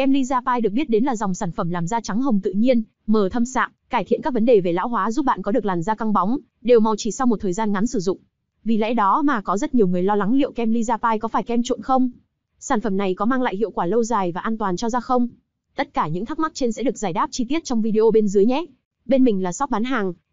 Kem Lyzapai được biết đến là dòng sản phẩm làm da trắng hồng tự nhiên, mờ thâm sạm, cải thiện các vấn đề về lão hóa giúp bạn có được làn da căng bóng, đều màu chỉ sau một thời gian ngắn sử dụng. Vì lẽ đó mà có rất nhiều người lo lắng liệu kem Lyzapai có phải kem trộn không? Sản phẩm này có mang lại hiệu quả lâu dài và an toàn cho da không? Tất cả những thắc mắc trên sẽ được giải đáp chi tiết trong video bên dưới nhé. Bên mình là shop bán hàng,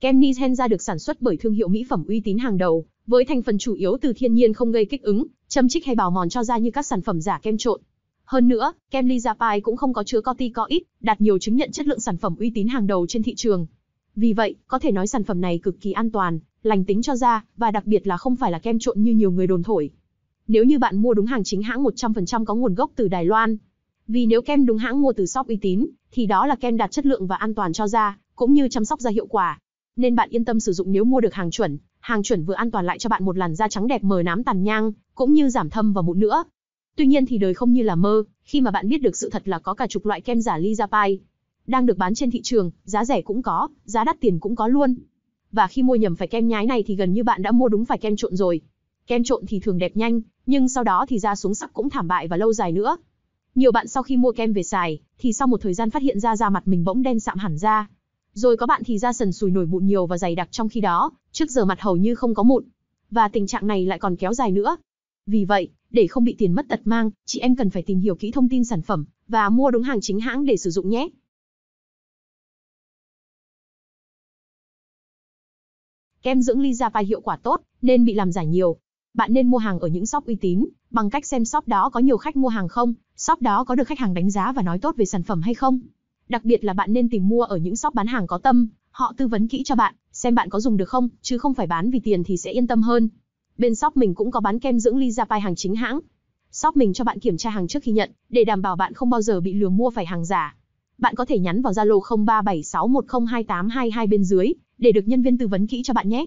Kem Nitenza được sản xuất bởi thương hiệu mỹ phẩm uy tín hàng đầu, với thành phần chủ yếu từ thiên nhiên không gây kích ứng, châm chích hay bào mòn cho da như các sản phẩm giả kem trộn. Hơn nữa, kem Lizapine cũng không có chứa corticoid, đạt nhiều chứng nhận chất lượng sản phẩm uy tín hàng đầu trên thị trường. Vì vậy, có thể nói sản phẩm này cực kỳ an toàn, lành tính cho da và đặc biệt là không phải là kem trộn như nhiều người đồn thổi. Nếu như bạn mua đúng hàng chính hãng 100% có nguồn gốc từ Đài Loan, vì nếu kem đúng hãng mua từ shop uy tín thì đó là kem đạt chất lượng và an toàn cho da, cũng như chăm sóc da hiệu quả nên bạn yên tâm sử dụng nếu mua được hàng chuẩn, hàng chuẩn vừa an toàn lại cho bạn một làn da trắng đẹp mờ nám tàn nhang, cũng như giảm thâm và mụn nữa. Tuy nhiên thì đời không như là mơ, khi mà bạn biết được sự thật là có cả chục loại kem giả Lizapine đang được bán trên thị trường, giá rẻ cũng có, giá đắt tiền cũng có luôn. Và khi mua nhầm phải kem nhái này thì gần như bạn đã mua đúng phải kem trộn rồi. Kem trộn thì thường đẹp nhanh, nhưng sau đó thì da xuống sắc cũng thảm bại và lâu dài nữa. Nhiều bạn sau khi mua kem về xài, thì sau một thời gian phát hiện ra da mặt mình bỗng đen sạm hẳn ra, rồi có bạn thì da sần sùi nổi mụn nhiều và dày đặc trong khi đó, trước giờ mặt hầu như không có mụn. Và tình trạng này lại còn kéo dài nữa. Vì vậy, để không bị tiền mất tật mang, chị em cần phải tìm hiểu kỹ thông tin sản phẩm và mua đúng hàng chính hãng để sử dụng nhé. Kem dưỡng ly Japa hiệu quả tốt nên bị làm giả nhiều. Bạn nên mua hàng ở những shop uy tín, bằng cách xem shop đó có nhiều khách mua hàng không, shop đó có được khách hàng đánh giá và nói tốt về sản phẩm hay không. Đặc biệt là bạn nên tìm mua ở những shop bán hàng có tâm, họ tư vấn kỹ cho bạn, xem bạn có dùng được không, chứ không phải bán vì tiền thì sẽ yên tâm hơn. Bên shop mình cũng có bán kem dưỡng ly Zapai hàng chính hãng. Shop mình cho bạn kiểm tra hàng trước khi nhận, để đảm bảo bạn không bao giờ bị lừa mua phải hàng giả. Bạn có thể nhắn vào Zalo 0376102822 bên dưới để được nhân viên tư vấn kỹ cho bạn nhé.